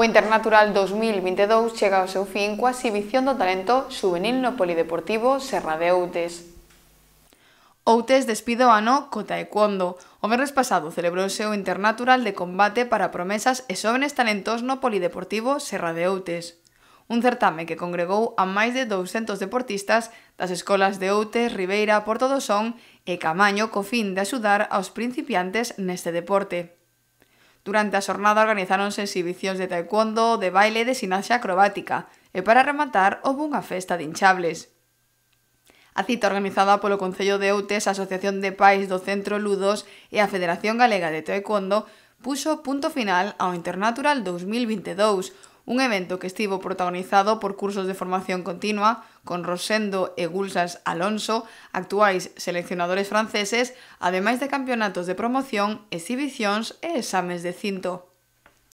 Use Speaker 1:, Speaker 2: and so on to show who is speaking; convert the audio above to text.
Speaker 1: O Internatural 2022 chega ao seu fin coa exhibición do talento juvenil no Polideportivo Serra de Outes. Outes despide o ano co taekwondo. O merres pasado celebrouse o Internatural de combate para promesas e xóvenes talentos no Polideportivo Serra de Outes. Un certame que congregou a máis de 200 deportistas das escolas de Outes, Ribeira, Porto do Son e Camaño co fin de axudar aos principiantes neste deporte. Durante a xornada organizáronse exhibicións de taekwondo, de baile e de sinaxe acrobática, e para rematar houve unha festa de hinchables. A cita organizada polo Concello de Outes, a Asociación de Pais do Centro Ludos e a Federación Galega de Taekwondo puxo punto final ao Internatural 2022, un evento que estivo protagonizado por cursos de formación continua con Rosendo e Gulsas Alonso, actuais seleccionadores franceses, ademais de campeonatos de promoción, exhibicións e exames de cinto.